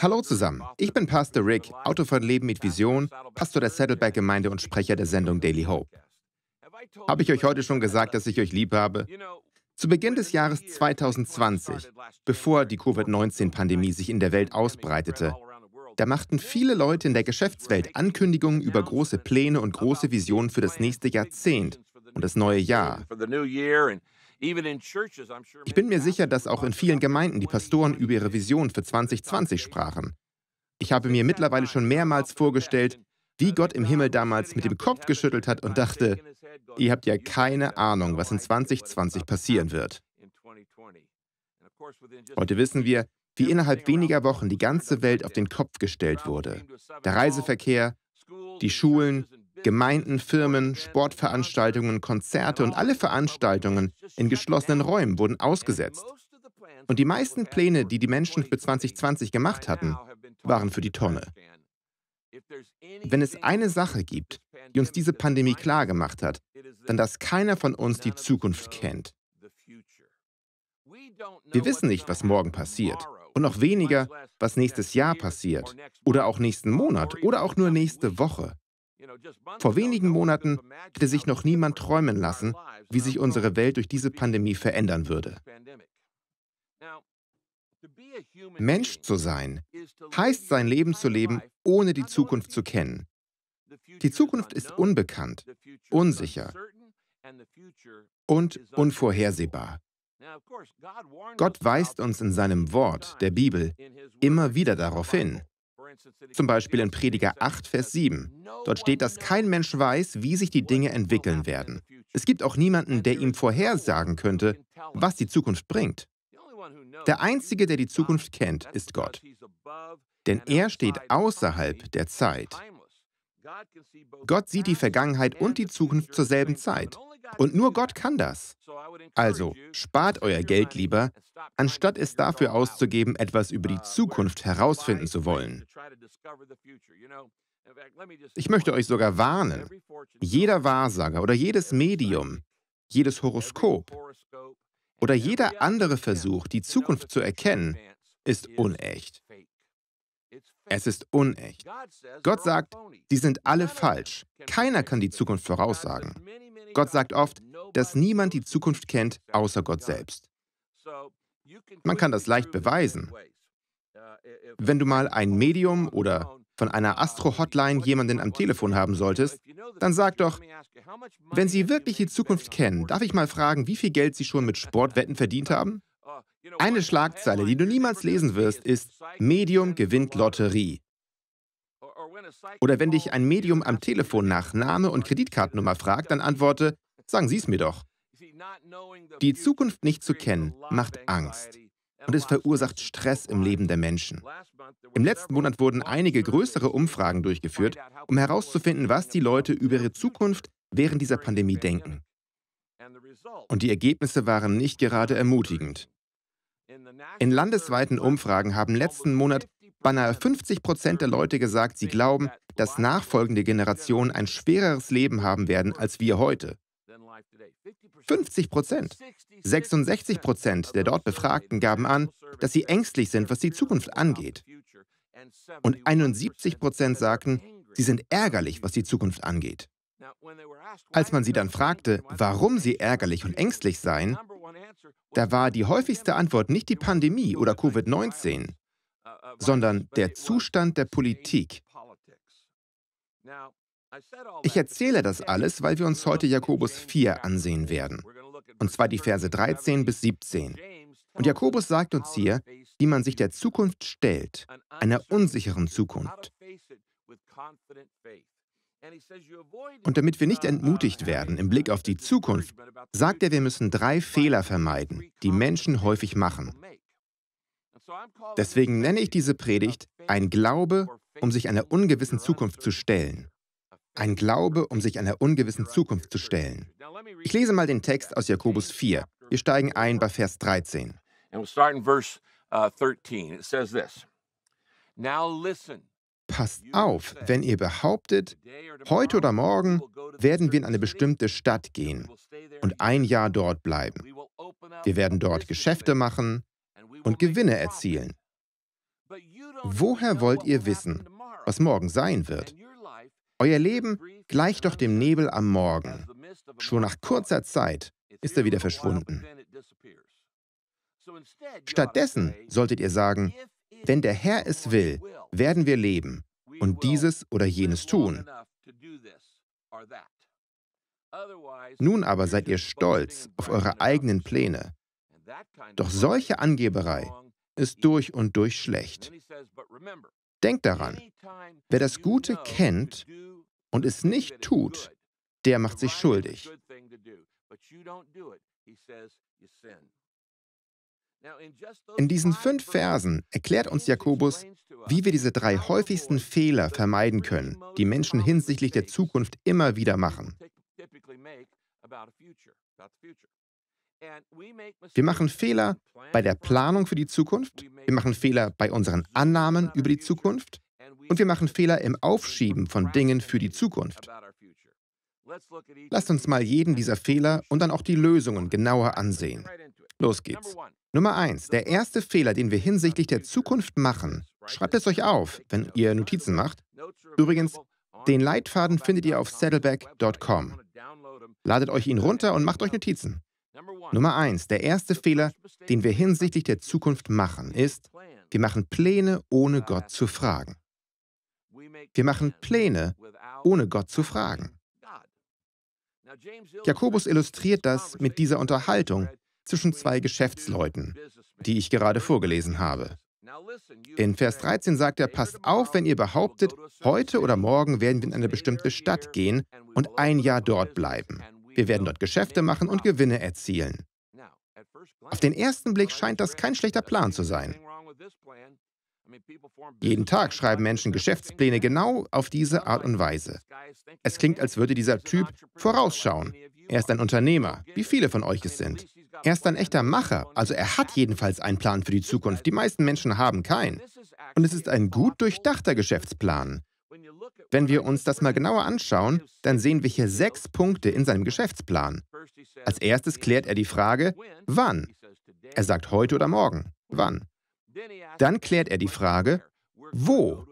Hallo zusammen, ich bin Pastor Rick, Autor von Leben mit Vision, Pastor der Saddleback-Gemeinde und Sprecher der Sendung Daily Hope. Habe ich euch heute schon gesagt, dass ich euch lieb habe? Zu Beginn des Jahres 2020, bevor die Covid-19-Pandemie sich in der Welt ausbreitete, da machten viele Leute in der Geschäftswelt Ankündigungen über große Pläne und große Visionen für das nächste Jahrzehnt und das neue Jahr. Ich bin mir sicher, dass auch in vielen Gemeinden die Pastoren über ihre Vision für 2020 sprachen. Ich habe mir mittlerweile schon mehrmals vorgestellt, wie Gott im Himmel damals mit dem Kopf geschüttelt hat und dachte, ihr habt ja keine Ahnung, was in 2020 passieren wird. Heute wissen wir, wie innerhalb weniger Wochen die ganze Welt auf den Kopf gestellt wurde. Der Reiseverkehr, die Schulen, Gemeinden, Firmen, Sportveranstaltungen, Konzerte und alle Veranstaltungen in geschlossenen Räumen wurden ausgesetzt. Und die meisten Pläne, die die Menschen für 2020 gemacht hatten, waren für die Tonne. Wenn es eine Sache gibt, die uns diese Pandemie klar gemacht hat, dann dass keiner von uns die Zukunft kennt. Wir wissen nicht, was morgen passiert und noch weniger, was nächstes Jahr passiert oder auch nächsten Monat oder auch nur nächste Woche. Vor wenigen Monaten hätte sich noch niemand träumen lassen, wie sich unsere Welt durch diese Pandemie verändern würde. Mensch zu sein heißt sein Leben zu leben, ohne die Zukunft zu kennen. Die Zukunft ist unbekannt, unsicher und unvorhersehbar. Gott weist uns in seinem Wort, der Bibel, immer wieder darauf hin. Zum Beispiel in Prediger 8, Vers 7. Dort steht, dass kein Mensch weiß, wie sich die Dinge entwickeln werden. Es gibt auch niemanden, der ihm vorhersagen könnte, was die Zukunft bringt. Der Einzige, der die Zukunft kennt, ist Gott. Denn er steht außerhalb der Zeit. Gott sieht die Vergangenheit und die Zukunft zur selben Zeit. Und nur Gott kann das. Also spart euer Geld lieber, anstatt es dafür auszugeben, etwas über die uh, Zukunft herausfinden zu wollen. Ich möchte euch sogar warnen, jeder Wahrsager oder jedes Medium, jedes Horoskop oder jeder andere Versuch, die Zukunft zu erkennen, ist unecht. Es ist unecht. Gott sagt, die sind alle falsch. Keiner kann die Zukunft voraussagen. Gott sagt oft, dass niemand die Zukunft kennt, außer Gott selbst. Man kann das leicht beweisen. Wenn du mal ein Medium oder von einer Astro-Hotline jemanden am Telefon haben solltest, dann sag doch, wenn Sie wirklich die Zukunft kennen, darf ich mal fragen, wie viel Geld Sie schon mit Sportwetten verdient haben? Eine Schlagzeile, die du niemals lesen wirst, ist Medium gewinnt Lotterie. Oder wenn dich ein Medium am Telefon nach Name und Kreditkartennummer fragt, dann antworte, sagen Sie es mir doch. Die Zukunft nicht zu kennen, macht Angst. Und es verursacht Stress im Leben der Menschen. Im letzten Monat wurden einige größere Umfragen durchgeführt, um herauszufinden, was die Leute über ihre Zukunft während dieser Pandemie denken. Und die Ergebnisse waren nicht gerade ermutigend. In landesweiten Umfragen haben letzten Monat Beinahe 50 Prozent der Leute gesagt, sie glauben, dass nachfolgende Generationen ein schwereres Leben haben werden als wir heute. 50 Prozent. 66 Prozent der dort Befragten gaben an, dass sie ängstlich sind, was die Zukunft angeht. Und 71 Prozent sagten, sie sind ärgerlich, was die Zukunft angeht. Als man sie dann fragte, warum sie ärgerlich und ängstlich seien, da war die häufigste Antwort nicht die Pandemie oder Covid-19, sondern der Zustand der Politik. Ich erzähle das alles, weil wir uns heute Jakobus 4 ansehen werden, und zwar die Verse 13 bis 17. Und Jakobus sagt uns hier, wie man sich der Zukunft stellt, einer unsicheren Zukunft. Und damit wir nicht entmutigt werden im Blick auf die Zukunft, sagt er, wir müssen drei Fehler vermeiden, die Menschen häufig machen. Deswegen nenne ich diese Predigt ein Glaube, um sich einer ungewissen Zukunft zu stellen. Ein Glaube, um sich einer ungewissen Zukunft zu stellen. Ich lese mal den Text aus Jakobus 4. Wir steigen ein bei Vers 13. Uh, Passt auf, wenn ihr behauptet, heute oder morgen werden wir in eine bestimmte Stadt gehen und ein Jahr dort bleiben. Wir werden dort Geschäfte machen, und Gewinne erzielen. Woher wollt ihr wissen, was morgen sein wird? Euer Leben gleicht doch dem Nebel am Morgen. Schon nach kurzer Zeit ist er wieder verschwunden. Stattdessen solltet ihr sagen, wenn der Herr es will, werden wir leben und dieses oder jenes tun. Nun aber seid ihr stolz auf eure eigenen Pläne. Doch solche Angeberei ist durch und durch schlecht. Denkt daran, wer das Gute kennt und es nicht tut, der macht sich schuldig. In diesen fünf Versen erklärt uns Jakobus, wie wir diese drei häufigsten Fehler vermeiden können, die Menschen hinsichtlich der Zukunft immer wieder machen. Wir machen Fehler bei der Planung für die Zukunft, wir machen Fehler bei unseren Annahmen über die Zukunft und wir machen Fehler im Aufschieben von Dingen für die Zukunft. Lasst uns mal jeden dieser Fehler und dann auch die Lösungen genauer ansehen. Los geht's. Nummer eins: Der erste Fehler, den wir hinsichtlich der Zukunft machen, schreibt es euch auf, wenn ihr Notizen macht. Übrigens, den Leitfaden findet ihr auf saddleback.com. Ladet euch ihn runter und macht euch Notizen. Nummer eins, der erste Fehler, den wir hinsichtlich der Zukunft machen, ist, wir machen Pläne, ohne Gott zu fragen. Wir machen Pläne, ohne Gott zu fragen. Jakobus illustriert das mit dieser Unterhaltung zwischen zwei Geschäftsleuten, die ich gerade vorgelesen habe. In Vers 13 sagt er, passt auf, wenn ihr behauptet, heute oder morgen werden wir in eine bestimmte Stadt gehen und ein Jahr dort bleiben wir werden dort Geschäfte machen und Gewinne erzielen. Auf den ersten Blick scheint das kein schlechter Plan zu sein. Jeden Tag schreiben Menschen Geschäftspläne genau auf diese Art und Weise. Es klingt, als würde dieser Typ vorausschauen. Er ist ein Unternehmer, wie viele von euch es sind. Er ist ein echter Macher, also er hat jedenfalls einen Plan für die Zukunft. Die meisten Menschen haben keinen. Und es ist ein gut durchdachter Geschäftsplan. Wenn wir uns das mal genauer anschauen, dann sehen wir hier sechs Punkte in seinem Geschäftsplan. Als erstes klärt er die Frage, wann? Er sagt heute oder morgen, wann? Dann klärt er die Frage, wo?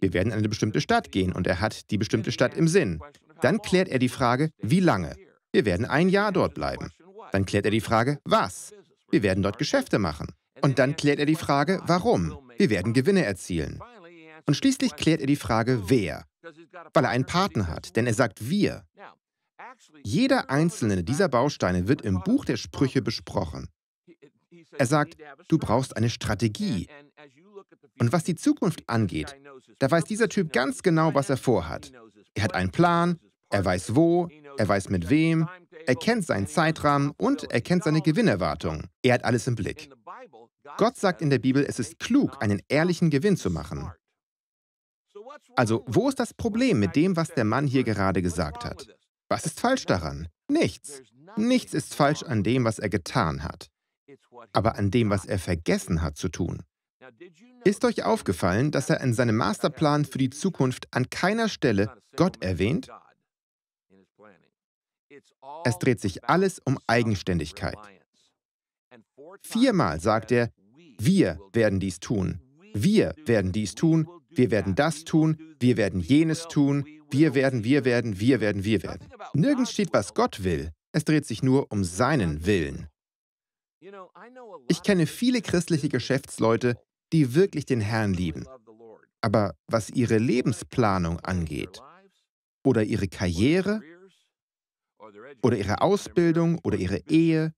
Wir werden in eine bestimmte Stadt gehen und er hat die bestimmte Stadt im Sinn. Dann klärt er die Frage, wie lange? Wir werden ein Jahr dort bleiben. Dann klärt er die Frage, was? Wir werden dort Geschäfte machen. Und dann klärt er die Frage, warum? Wir werden Gewinne erzielen. Und schließlich klärt er die Frage, wer, weil er einen Paten hat, denn er sagt wir. Jeder einzelne dieser Bausteine wird im Buch der Sprüche besprochen. Er sagt, du brauchst eine Strategie. Und was die Zukunft angeht, da weiß dieser Typ ganz genau, was er vorhat. Er hat einen Plan, er weiß wo, er weiß mit wem, er kennt seinen Zeitrahmen und er kennt seine Gewinnerwartung. Er hat alles im Blick. Gott sagt in der Bibel, es ist klug, einen ehrlichen Gewinn zu machen. Also wo ist das Problem mit dem, was der Mann hier gerade gesagt hat? Was ist falsch daran? Nichts. Nichts ist falsch an dem, was er getan hat, aber an dem, was er vergessen hat zu tun. Ist euch aufgefallen, dass er in seinem Masterplan für die Zukunft an keiner Stelle Gott erwähnt? Es dreht sich alles um Eigenständigkeit. Viermal sagt er, wir werden dies tun, wir werden dies tun, wir werden das tun, wir werden jenes tun, wir werden, wir werden, wir werden, wir werden. Nirgends steht, was Gott will. Es dreht sich nur um seinen Willen. Ich kenne viele christliche Geschäftsleute, die wirklich den Herrn lieben. Aber was ihre Lebensplanung angeht, oder ihre Karriere, oder ihre Ausbildung, oder ihre Ehe,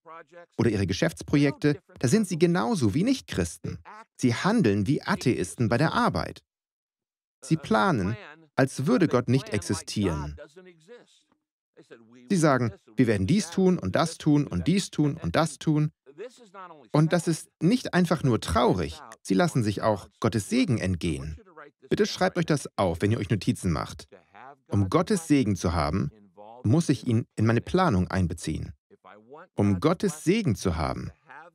oder ihre Geschäftsprojekte, da sind sie genauso wie Nichtchristen. Sie handeln wie Atheisten bei der Arbeit. Sie planen, als würde Gott nicht existieren. Sie sagen, wir werden dies tun und das tun und dies tun und das tun. Und das ist nicht einfach nur traurig, sie lassen sich auch Gottes Segen entgehen. Bitte schreibt euch das auf, wenn ihr euch Notizen macht. Um Gottes Segen zu haben, muss ich ihn in meine Planung einbeziehen. Um Gottes Segen zu haben,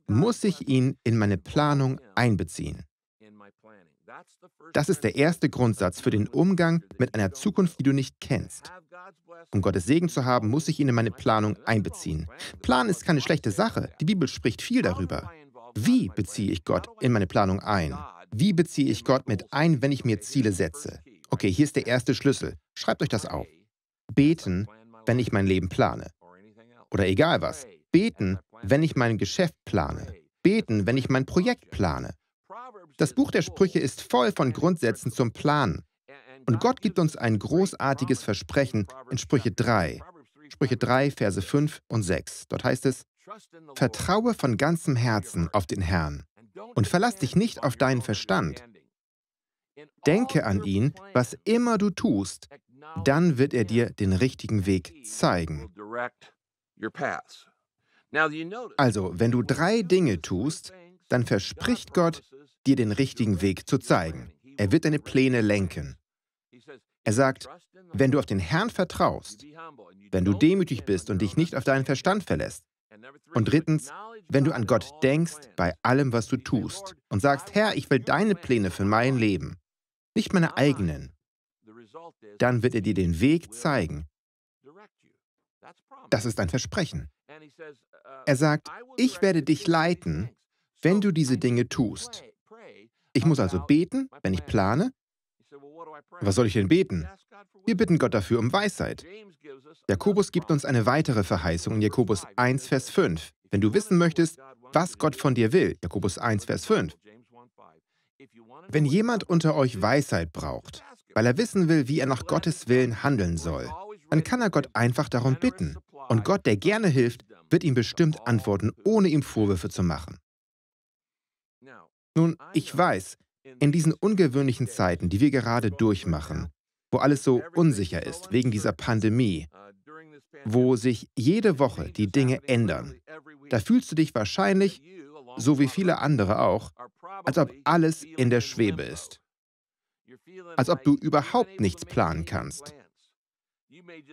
muss ich ihn in meine Planung einbeziehen. Das ist der erste Grundsatz für den Umgang mit einer Zukunft, die du nicht kennst. Um Gottes Segen zu haben, muss ich ihn in meine Planung einbeziehen. Plan ist keine schlechte Sache. Die Bibel spricht viel darüber. Wie beziehe ich Gott in meine Planung ein? Wie beziehe ich Gott mit ein, wenn ich mir Ziele setze? Okay, hier ist der erste Schlüssel. Schreibt euch das auf. Beten, wenn ich mein Leben plane. Oder egal was. Beten, wenn ich mein Geschäft plane. Beten, wenn ich mein Projekt plane. Das Buch der Sprüche ist voll von Grundsätzen zum Planen. Und Gott gibt uns ein großartiges Versprechen in Sprüche 3. Sprüche 3, Verse 5 und 6. Dort heißt es, Vertraue von ganzem Herzen auf den Herrn und verlass dich nicht auf deinen Verstand. Denke an ihn, was immer du tust, dann wird er dir den richtigen Weg zeigen. Also, wenn du drei Dinge tust, dann verspricht Gott, dir den richtigen Weg zu zeigen. Er wird deine Pläne lenken. Er sagt, wenn du auf den Herrn vertraust, wenn du demütig bist und dich nicht auf deinen Verstand verlässt, und drittens, wenn du an Gott denkst bei allem, was du tust, und sagst, Herr, ich will deine Pläne für mein Leben, nicht meine eigenen, dann wird er dir den Weg zeigen. Das ist ein Versprechen. Er sagt, ich werde dich leiten, wenn du diese Dinge tust. Ich muss also beten, wenn ich plane. Was soll ich denn beten? Wir bitten Gott dafür um Weisheit. Jakobus gibt uns eine weitere Verheißung in Jakobus 1, Vers 5. Wenn du wissen möchtest, was Gott von dir will, Jakobus 1, Vers 5. Wenn jemand unter euch Weisheit braucht, weil er wissen will, wie er nach Gottes Willen handeln soll, dann kann er Gott einfach darum bitten. Und Gott, der gerne hilft, wird ihm bestimmt antworten, ohne ihm Vorwürfe zu machen. Nun, ich weiß, in diesen ungewöhnlichen Zeiten, die wir gerade durchmachen, wo alles so unsicher ist wegen dieser Pandemie, uh, wo sich jede Woche die Dinge ändern, da fühlst du dich wahrscheinlich, so wie viele andere auch, als ob alles in der Schwebe ist. Als ob du überhaupt nichts planen kannst.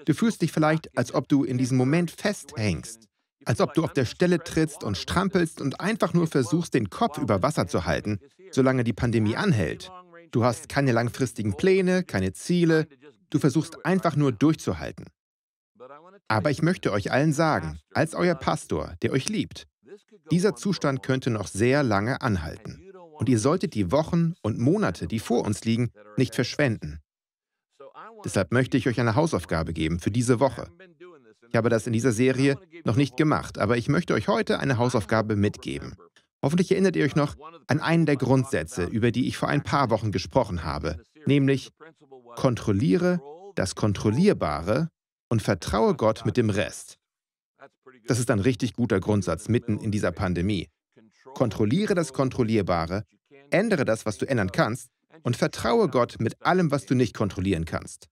Du fühlst dich vielleicht, als ob du in diesem Moment festhängst als ob du auf der Stelle trittst und strampelst und einfach nur versuchst, den Kopf über Wasser zu halten, solange die Pandemie anhält. Du hast keine langfristigen Pläne, keine Ziele, du versuchst einfach nur durchzuhalten. Aber ich möchte euch allen sagen, als euer Pastor, der euch liebt, dieser Zustand könnte noch sehr lange anhalten. Und ihr solltet die Wochen und Monate, die vor uns liegen, nicht verschwenden. Deshalb möchte ich euch eine Hausaufgabe geben für diese Woche. Ich habe das in dieser Serie noch nicht gemacht, aber ich möchte euch heute eine Hausaufgabe mitgeben. Hoffentlich erinnert ihr euch noch an einen der Grundsätze, über die ich vor ein paar Wochen gesprochen habe, nämlich kontrolliere das Kontrollierbare und vertraue Gott mit dem Rest. Das ist ein richtig guter Grundsatz mitten in dieser Pandemie. Kontrolliere das Kontrollierbare, ändere das, was du ändern kannst, und vertraue Gott mit allem, was du nicht kontrollieren kannst.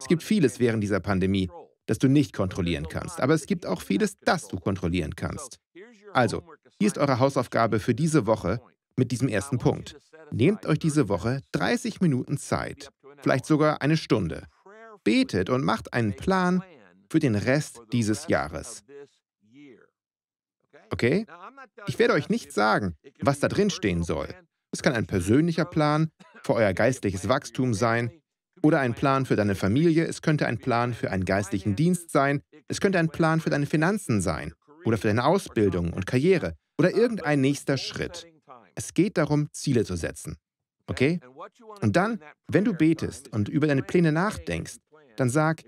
Es gibt vieles während dieser Pandemie, das du nicht kontrollieren kannst. Aber es gibt auch vieles, das du kontrollieren kannst. Also, hier ist eure Hausaufgabe für diese Woche mit diesem ersten Punkt. Nehmt euch diese Woche 30 Minuten Zeit, vielleicht sogar eine Stunde. Betet und macht einen Plan für den Rest dieses Jahres. Okay? Ich werde euch nicht sagen, was da drin stehen soll. Es kann ein persönlicher Plan für euer geistliches Wachstum sein, oder ein Plan für deine Familie, es könnte ein Plan für einen geistlichen Dienst sein, es könnte ein Plan für deine Finanzen sein oder für deine Ausbildung und Karriere oder irgendein nächster Schritt. Es geht darum, Ziele zu setzen. Okay? Und dann, wenn du betest und über deine Pläne nachdenkst, dann sag,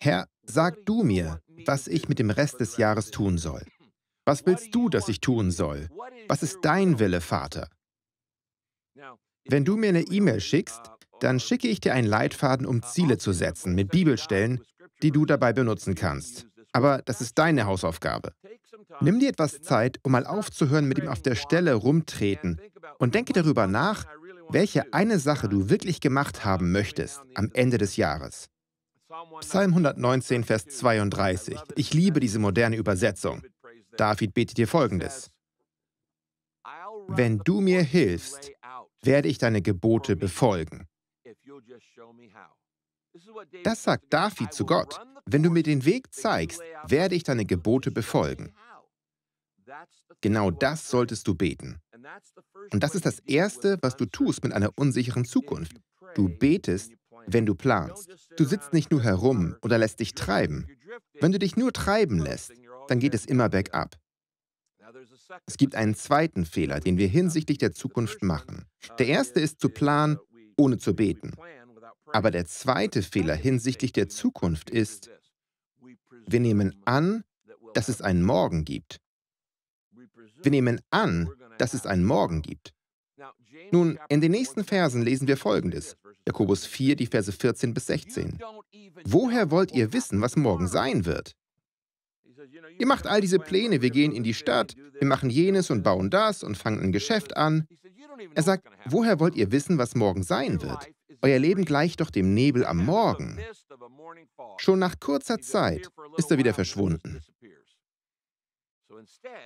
Herr, sag du mir, was ich mit dem Rest des Jahres tun soll. Was willst du, dass ich tun soll? Was ist dein Wille, Vater? Wenn du mir eine E-Mail schickst, dann schicke ich dir einen Leitfaden, um Ziele zu setzen, mit Bibelstellen, die du dabei benutzen kannst. Aber das ist deine Hausaufgabe. Nimm dir etwas Zeit, um mal aufzuhören mit ihm auf der Stelle rumtreten und denke darüber nach, welche eine Sache du wirklich gemacht haben möchtest am Ende des Jahres. Psalm 119, Vers 32. Ich liebe diese moderne Übersetzung. David betet dir folgendes. Wenn du mir hilfst, werde ich deine Gebote befolgen. Das sagt David zu Gott. Wenn du mir den Weg zeigst, werde ich deine Gebote befolgen. Genau das solltest du beten. Und das ist das Erste, was du tust mit einer unsicheren Zukunft. Du betest, wenn du planst. Du sitzt nicht nur herum oder lässt dich treiben. Wenn du dich nur treiben lässt, dann geht es immer bergab. Es gibt einen zweiten Fehler, den wir hinsichtlich der Zukunft machen. Der erste ist zu planen, ohne zu beten. Aber der zweite Fehler hinsichtlich der Zukunft ist, wir nehmen an, dass es einen Morgen gibt. Wir nehmen an, dass es einen Morgen gibt. Nun, in den nächsten Versen lesen wir Folgendes. Jakobus 4, die Verse 14 bis 16. Woher wollt ihr wissen, was morgen sein wird? Ihr macht all diese Pläne, wir gehen in die Stadt, wir machen jenes und bauen das und fangen ein Geschäft an. Er sagt, woher wollt ihr wissen, was morgen sein wird? Euer Leben gleicht doch dem Nebel am Morgen. Schon nach kurzer Zeit ist er wieder verschwunden.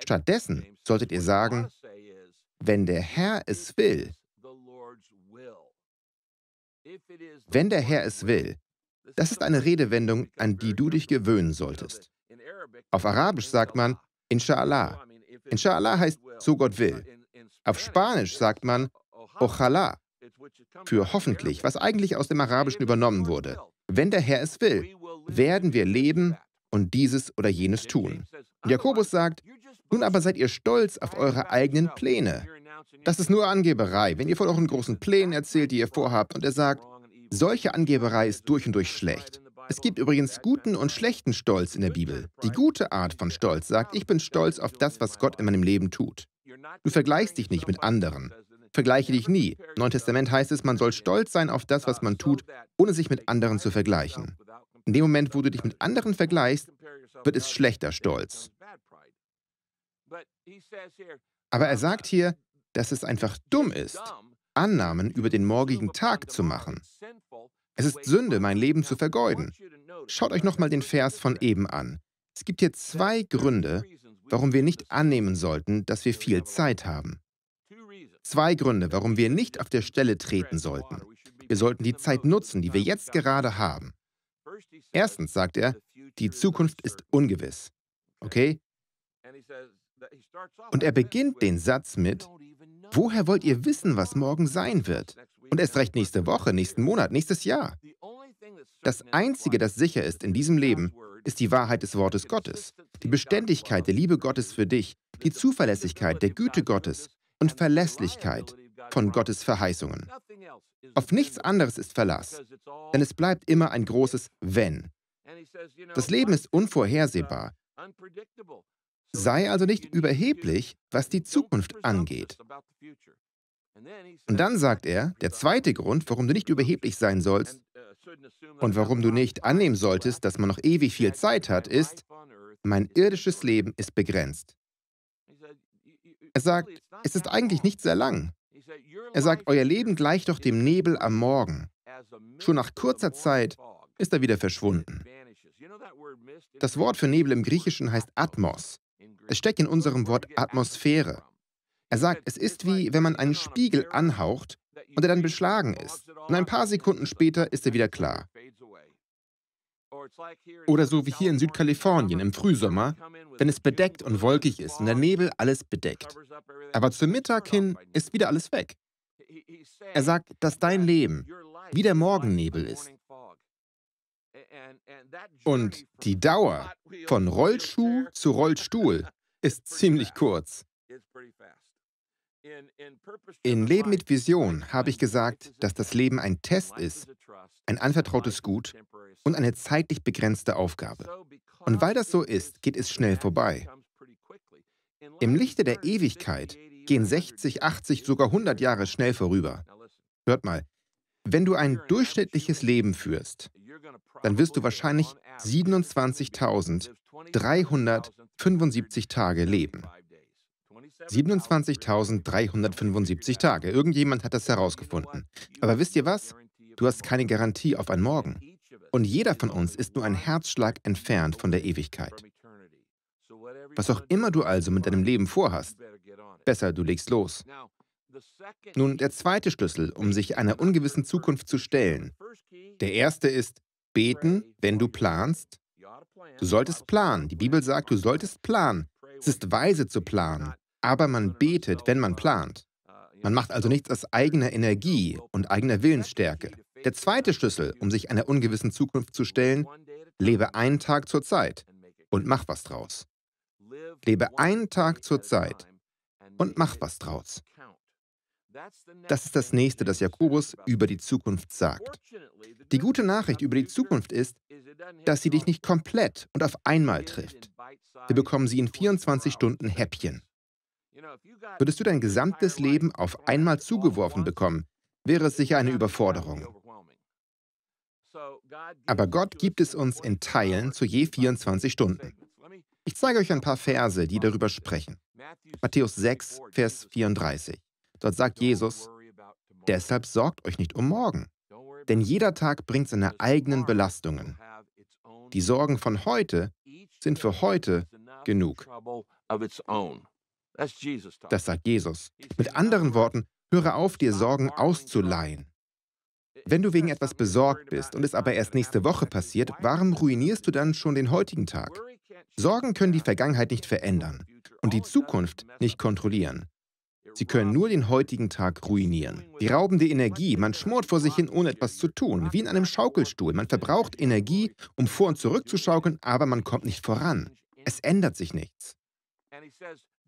Stattdessen solltet ihr sagen, wenn der Herr es will, wenn der Herr es will, das ist eine Redewendung, an die du dich gewöhnen solltest. Auf Arabisch sagt man, Inshallah. Inshallah heißt, so Gott uh, will. Auf Spanisch sagt man ojalá für hoffentlich, was eigentlich aus dem Arabischen übernommen wurde. Wenn der Herr es will, werden wir leben und dieses oder jenes tun. Jakobus sagt, nun aber seid ihr stolz auf eure eigenen Pläne. Das ist nur Angeberei, wenn ihr von euren großen Plänen erzählt, die ihr vorhabt, und er sagt, solche Angeberei ist durch und durch schlecht. Es gibt übrigens guten und schlechten Stolz in der Bibel. Die gute Art von Stolz sagt, ich bin stolz auf das, was Gott in meinem Leben tut. Du vergleichst dich nicht mit anderen. Vergleiche dich nie. Im Neuen Testament heißt es, man soll stolz sein auf das, was man tut, ohne sich mit anderen zu vergleichen. In dem Moment, wo du dich mit anderen vergleichst, wird es schlechter Stolz. Aber er sagt hier, dass es einfach dumm ist, Annahmen über den morgigen Tag zu machen. Es ist Sünde, mein Leben zu vergeuden. Schaut euch nochmal den Vers von eben an. Es gibt hier zwei Gründe, warum wir nicht annehmen sollten, dass wir viel Zeit haben. Zwei Gründe, warum wir nicht auf der Stelle treten sollten. Wir sollten die Zeit nutzen, die wir jetzt gerade haben. Erstens sagt er, die Zukunft ist ungewiss. Okay? Und er beginnt den Satz mit, woher wollt ihr wissen, was morgen sein wird? Und erst recht nächste Woche, nächsten Monat, nächstes Jahr. Das Einzige, das sicher ist in diesem Leben, ist die Wahrheit des Wortes Gottes, die Beständigkeit der Liebe Gottes für dich, die Zuverlässigkeit der Güte Gottes und Verlässlichkeit von Gottes Verheißungen. Auf nichts anderes ist Verlass, denn es bleibt immer ein großes Wenn. Das Leben ist unvorhersehbar. Sei also nicht überheblich, was die Zukunft angeht. Und dann sagt er, der zweite Grund, warum du nicht überheblich sein sollst, und warum du nicht annehmen solltest, dass man noch ewig viel Zeit hat, ist, mein irdisches Leben ist begrenzt. Er sagt, es ist eigentlich nicht sehr lang. Er sagt, euer Leben gleicht doch dem Nebel am Morgen. Schon nach kurzer Zeit ist er wieder verschwunden. Das Wort für Nebel im Griechischen heißt Atmos. Es steckt in unserem Wort Atmosphäre. Er sagt, es ist wie wenn man einen Spiegel anhaucht und er dann beschlagen ist. Und ein paar Sekunden später ist er wieder klar. Oder so wie hier in Südkalifornien im Frühsommer, wenn es bedeckt und wolkig ist und der Nebel alles bedeckt. Aber zum Mittag hin ist wieder alles weg. Er sagt, dass dein Leben wie der Morgennebel ist. Und die Dauer von Rollschuh zu Rollstuhl ist ziemlich kurz. In Leben mit Vision habe ich gesagt, dass das Leben ein Test ist, ein anvertrautes Gut und eine zeitlich begrenzte Aufgabe. Und weil das so ist, geht es schnell vorbei. Im Lichte der Ewigkeit gehen 60, 80, sogar 100 Jahre schnell vorüber. Hört mal, wenn du ein durchschnittliches Leben führst, dann wirst du wahrscheinlich 27.375 Tage leben. 27.375 Tage. Irgendjemand hat das herausgefunden. Aber wisst ihr was? Du hast keine Garantie auf ein Morgen. Und jeder von uns ist nur ein Herzschlag entfernt von der Ewigkeit. Was auch immer du also mit deinem Leben vorhast, besser du legst los. Nun, der zweite Schlüssel, um sich einer ungewissen Zukunft zu stellen. Der erste ist, beten, wenn du planst. Du solltest planen. Die Bibel sagt, du solltest planen. Es ist weise zu planen. Aber man betet, wenn man plant. Man macht also nichts aus eigener Energie und eigener Willensstärke. Der zweite Schlüssel, um sich einer ungewissen Zukunft zu stellen, lebe einen Tag zur Zeit und mach was draus. Lebe einen Tag zur Zeit und mach was draus. Das ist das nächste, das Jakobus über die Zukunft sagt. Die gute Nachricht über die Zukunft ist, dass sie dich nicht komplett und auf einmal trifft. Wir bekommen sie in 24 Stunden Häppchen. Würdest du dein gesamtes Leben auf einmal zugeworfen bekommen, wäre es sicher eine Überforderung. Aber Gott gibt es uns in Teilen zu je 24 Stunden. Ich zeige euch ein paar Verse, die darüber sprechen. Matthäus 6, Vers 34. Dort sagt Jesus, Deshalb sorgt euch nicht um morgen, denn jeder Tag bringt seine eigenen Belastungen. Die Sorgen von heute sind für heute genug. Das sagt Jesus. Mit anderen Worten, höre auf, dir Sorgen auszuleihen. Wenn du wegen etwas besorgt bist und es aber erst nächste Woche passiert, warum ruinierst du dann schon den heutigen Tag? Sorgen können die Vergangenheit nicht verändern und die Zukunft nicht kontrollieren. Sie können nur den heutigen Tag ruinieren. Die raubende Energie, man schmort vor sich hin, ohne etwas zu tun, wie in einem Schaukelstuhl. Man verbraucht Energie, um vor und zurück zu schaukeln, aber man kommt nicht voran. Es ändert sich nichts.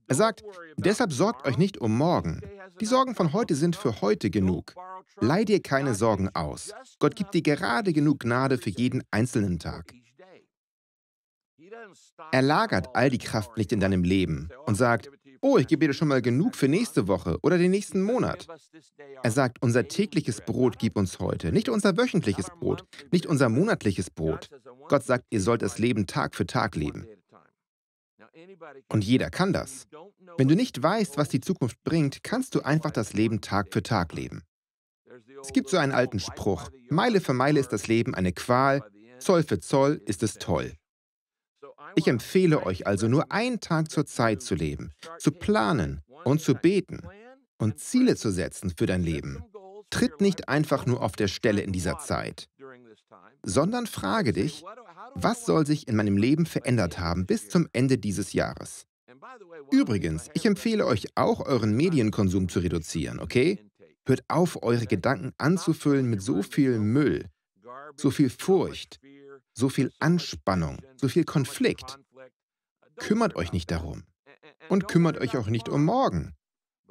Er sagt, deshalb sorgt euch nicht um morgen. Die Sorgen von heute sind für heute genug. Leih dir keine Sorgen aus. Gott gibt dir gerade genug Gnade für jeden einzelnen Tag. Er lagert all die Kraft nicht in deinem Leben und sagt, oh, ich gebe dir schon mal genug für nächste Woche oder den nächsten Monat. Er sagt, unser tägliches Brot gib uns heute, nicht unser wöchentliches Brot, nicht unser monatliches Brot. Gott sagt, ihr sollt das Leben Tag für Tag leben. Und jeder kann das. Wenn du nicht weißt, was die Zukunft bringt, kannst du einfach das Leben Tag für Tag leben. Es gibt so einen alten Spruch, Meile für Meile ist das Leben eine Qual, Zoll für Zoll ist es toll. Ich empfehle euch also nur einen Tag zur Zeit zu leben, zu planen und zu beten und Ziele zu setzen für dein Leben. Tritt nicht einfach nur auf der Stelle in dieser Zeit, sondern frage dich, was soll sich in meinem Leben verändert haben bis zum Ende dieses Jahres? Übrigens, ich empfehle euch auch, euren Medienkonsum zu reduzieren, okay? Hört auf, eure Gedanken anzufüllen mit so viel Müll, so viel Furcht, so viel Anspannung, so viel Konflikt. Kümmert euch nicht darum. Und kümmert euch auch nicht um morgen.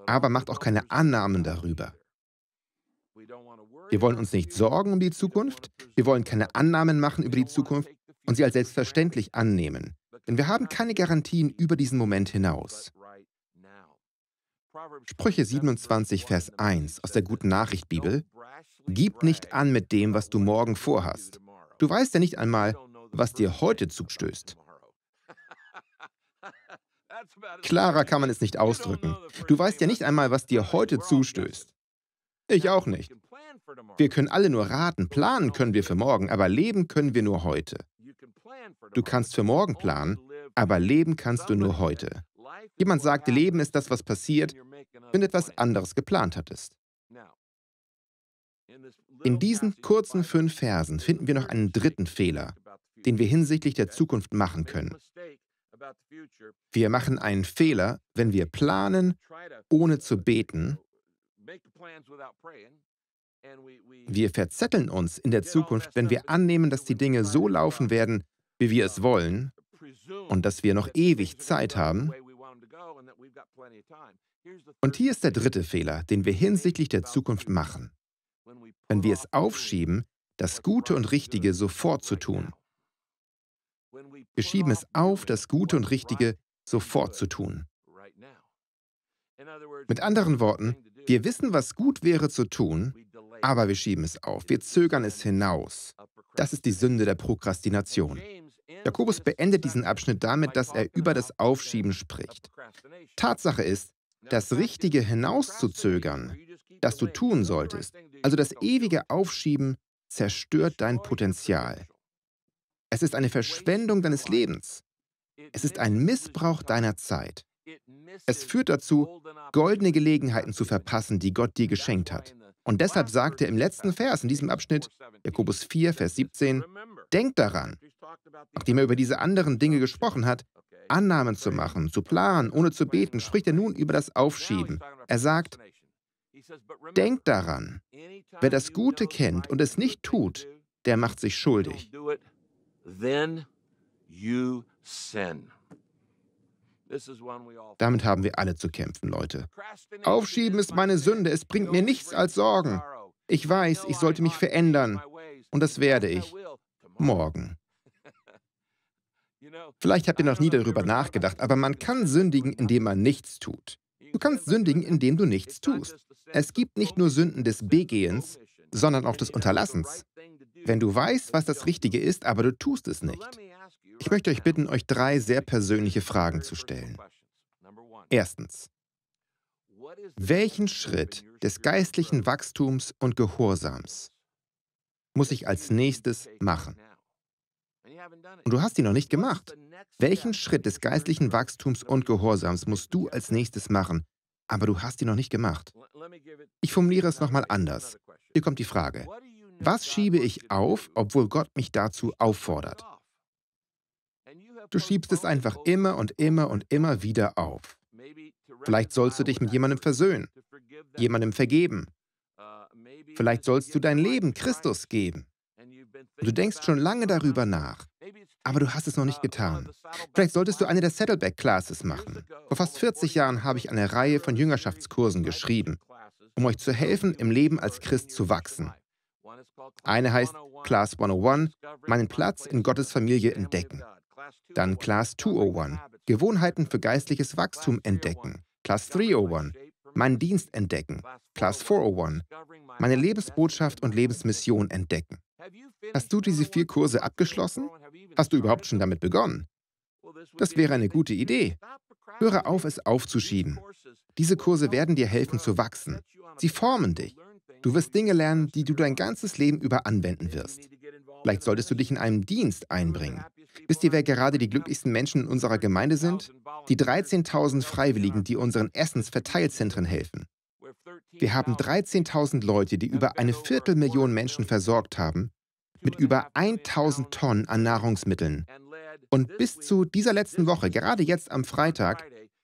Aber macht auch keine Annahmen darüber. Wir wollen uns nicht sorgen um die Zukunft. Wir wollen keine Annahmen machen über die Zukunft und sie als selbstverständlich annehmen, denn wir haben keine Garantien über diesen Moment hinaus. Sprüche 27, Vers 1 aus der Guten Nachricht Bibel. Gib nicht an mit dem, was du morgen vorhast. Du weißt ja nicht einmal, was dir heute zustößt. Klarer kann man es nicht ausdrücken. Du weißt ja nicht einmal, was dir heute zustößt. Ich auch nicht. Wir können alle nur raten, planen können wir für morgen, aber leben können wir nur heute. Du kannst für morgen planen, aber leben kannst du nur heute. Jemand sagt, Leben ist das, was passiert, wenn du etwas anderes geplant hattest. In diesen kurzen fünf Versen finden wir noch einen dritten Fehler, den wir hinsichtlich der Zukunft machen können. Wir machen einen Fehler, wenn wir planen, ohne zu beten. Wir verzetteln uns in der Zukunft, wenn wir annehmen, dass die Dinge so laufen werden, wie wir es wollen und dass wir noch ewig Zeit haben. Und hier ist der dritte Fehler, den wir hinsichtlich der Zukunft machen. Wenn wir es aufschieben, das Gute und Richtige sofort zu tun. Wir schieben es auf, das Gute und Richtige sofort zu tun. Mit anderen Worten, wir wissen, was gut wäre zu tun, aber wir schieben es auf, wir zögern es hinaus. Das ist die Sünde der Prokrastination. Jakobus beendet diesen Abschnitt damit, dass er über das Aufschieben spricht. Tatsache ist, das Richtige hinauszuzögern, das du tun solltest, also das ewige Aufschieben, zerstört dein Potenzial. Es ist eine Verschwendung deines Lebens. Es ist ein Missbrauch deiner Zeit. Es führt dazu, goldene Gelegenheiten zu verpassen, die Gott dir geschenkt hat. Und deshalb sagt er im letzten Vers in diesem Abschnitt, Jakobus 4, Vers 17, denkt daran, nachdem er über diese anderen Dinge gesprochen hat, Annahmen zu machen, zu planen, ohne zu beten, spricht er nun über das Aufschieben. Er sagt, denkt daran, wer das Gute kennt und es nicht tut, der macht sich schuldig. Damit haben wir alle zu kämpfen, Leute. Aufschieben ist meine Sünde, es bringt mir nichts als Sorgen. Ich weiß, ich sollte mich verändern und das werde ich morgen. Vielleicht habt ihr noch nie darüber nachgedacht, aber man kann sündigen, indem man nichts tut. Du kannst sündigen, indem du nichts tust. Es gibt nicht nur Sünden des Begehens, sondern auch des Unterlassens. Wenn du weißt, was das Richtige ist, aber du tust es nicht. Ich möchte euch bitten, euch drei sehr persönliche Fragen zu stellen. Erstens, welchen Schritt des geistlichen Wachstums und Gehorsams muss ich als nächstes machen? Und du hast ihn noch nicht gemacht. Welchen Schritt des geistlichen Wachstums und Gehorsams musst du als nächstes machen, aber du hast ihn noch nicht gemacht? Ich formuliere es nochmal anders. Hier kommt die Frage. Was schiebe ich auf, obwohl Gott mich dazu auffordert? Du schiebst es einfach immer und immer und immer wieder auf. Vielleicht sollst du dich mit jemandem versöhnen, jemandem vergeben. Vielleicht sollst du dein Leben Christus geben. Du denkst schon lange darüber nach, aber du hast es noch nicht getan. Vielleicht solltest du eine der Saddleback-Classes machen. Vor fast 40 Jahren habe ich eine Reihe von Jüngerschaftskursen geschrieben, um euch zu helfen, im Leben als Christ zu wachsen. Eine heißt Class 101, meinen Platz in Gottes Familie entdecken. Dann oh Class 201, Gewohnheiten für geistliches oh Wachstum entdecken. Class 301, meinen Dienst entdecken. Class 401, meine Lebensbotschaft und Lebensmission entdecken. Hast du diese vier Kurse abgeschlossen? Hast du überhaupt schon damit begonnen? Das wäre eine gute Idee. Höre auf, es aufzuschieben. Diese Kurse werden dir helfen zu wachsen. Sie formen dich. Du wirst Dinge lernen, die du dein ganzes Leben über anwenden wirst. Vielleicht solltest du dich in einem Dienst einbringen. Wisst ihr, wer gerade die glücklichsten Menschen in unserer Gemeinde sind? Die 13.000 Freiwilligen, die unseren Essensverteilzentren helfen. Wir haben 13.000 Leute, die über eine Viertelmillion Menschen versorgt haben, mit über 1.000 Tonnen an Nahrungsmitteln. Und bis zu dieser letzten Woche, gerade jetzt am Freitag,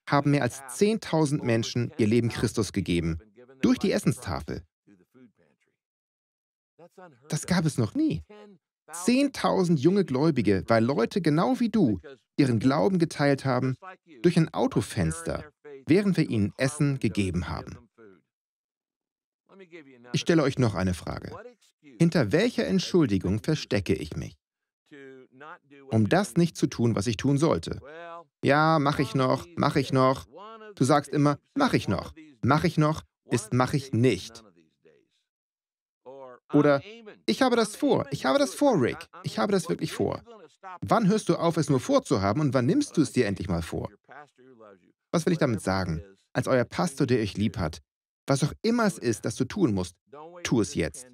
haben mehr als 10.000 Menschen ihr Leben Christus gegeben, durch die Essenstafel. Das gab es noch nie. 10.000 junge Gläubige, weil Leute genau wie du ihren Glauben geteilt haben, durch ein Autofenster, während wir ihnen Essen gegeben haben. Ich stelle euch noch eine Frage. Hinter welcher Entschuldigung verstecke ich mich? Um das nicht zu tun, was ich tun sollte. Ja, mache ich noch, mache ich noch. Du sagst immer, mache ich noch, mache ich noch, ist mache ich nicht. Oder ich habe das vor, ich habe das vor, Rick, ich habe das wirklich vor. Wann hörst du auf, es nur vorzuhaben und wann nimmst du es dir endlich mal vor? Was will ich damit sagen? Als euer Pastor, der euch lieb hat, was auch immer es ist, das du tun musst, tu es jetzt.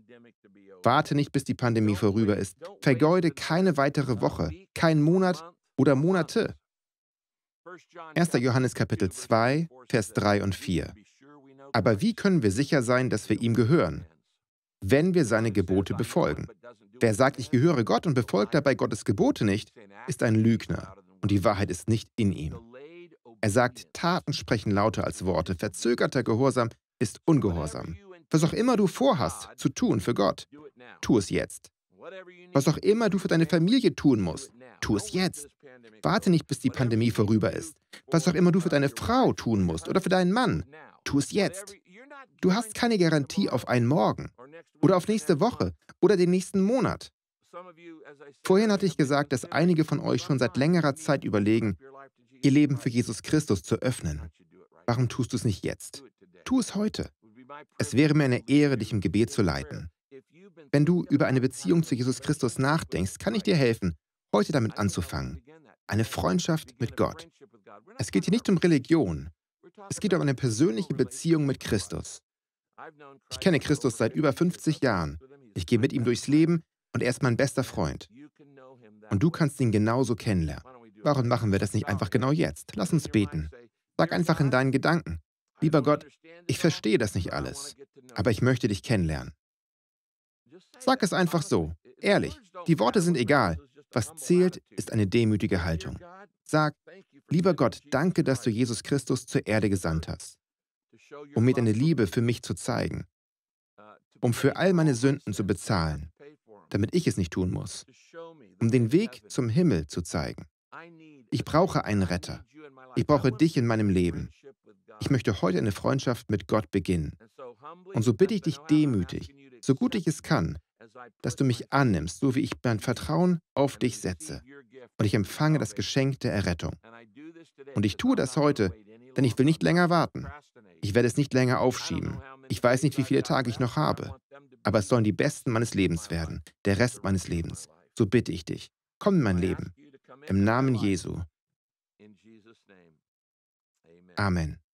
Warte nicht, bis die Pandemie vorüber ist. Vergeude keine weitere Woche, keinen Monat oder Monate. 1. Johannes Kapitel 2, Vers 3 und 4. Aber wie können wir sicher sein, dass wir ihm gehören? wenn wir seine Gebote befolgen. Wer sagt, ich gehöre Gott und befolgt dabei Gottes Gebote nicht, ist ein Lügner und die Wahrheit ist nicht in ihm. Er sagt, Taten sprechen lauter als Worte, verzögerter Gehorsam ist Ungehorsam. Was auch immer du vorhast zu tun für Gott, tu es jetzt. Was auch immer du für deine Familie tun musst, tu es jetzt. Warte nicht, bis die Pandemie vorüber ist. Was auch immer du für deine Frau tun musst oder für deinen Mann, tu es jetzt. Du hast keine Garantie auf einen Morgen oder auf nächste Woche oder den nächsten Monat. Vorhin hatte ich gesagt, dass einige von euch schon seit längerer Zeit überlegen, ihr Leben für Jesus Christus zu öffnen. Warum tust du es nicht jetzt? Tu es heute. Es wäre mir eine Ehre, dich im Gebet zu leiten. Wenn du über eine Beziehung zu Jesus Christus nachdenkst, kann ich dir helfen, heute damit anzufangen. Eine Freundschaft mit Gott. Es geht hier nicht um Religion. Es geht um eine persönliche Beziehung mit Christus. Ich kenne Christus seit über 50 Jahren. Ich gehe mit ihm durchs Leben und er ist mein bester Freund. Und du kannst ihn genauso kennenlernen. Warum machen wir das nicht einfach genau jetzt? Lass uns beten. Sag einfach in deinen Gedanken, lieber Gott, ich verstehe das nicht alles, aber ich möchte dich kennenlernen. Sag es einfach so, ehrlich. Die Worte sind egal. Was zählt, ist eine demütige Haltung. Sag, Lieber Gott, danke, dass du Jesus Christus zur Erde gesandt hast, um mir deine Liebe für mich zu zeigen, um für all meine Sünden zu bezahlen, damit ich es nicht tun muss, um den Weg zum Himmel zu zeigen. Ich brauche einen Retter. Ich brauche dich in meinem Leben. Ich möchte heute eine Freundschaft mit Gott beginnen. Und so bitte ich dich demütig, so gut ich es kann, dass du mich annimmst, so wie ich mein Vertrauen auf dich setze. Und ich empfange das Geschenk der Errettung. Und ich tue das heute, denn ich will nicht länger warten. Ich werde es nicht länger aufschieben. Ich weiß nicht, wie viele Tage ich noch habe. Aber es sollen die besten meines Lebens werden, der Rest meines Lebens. So bitte ich dich, komm in mein Leben. Im Namen Jesu. Amen.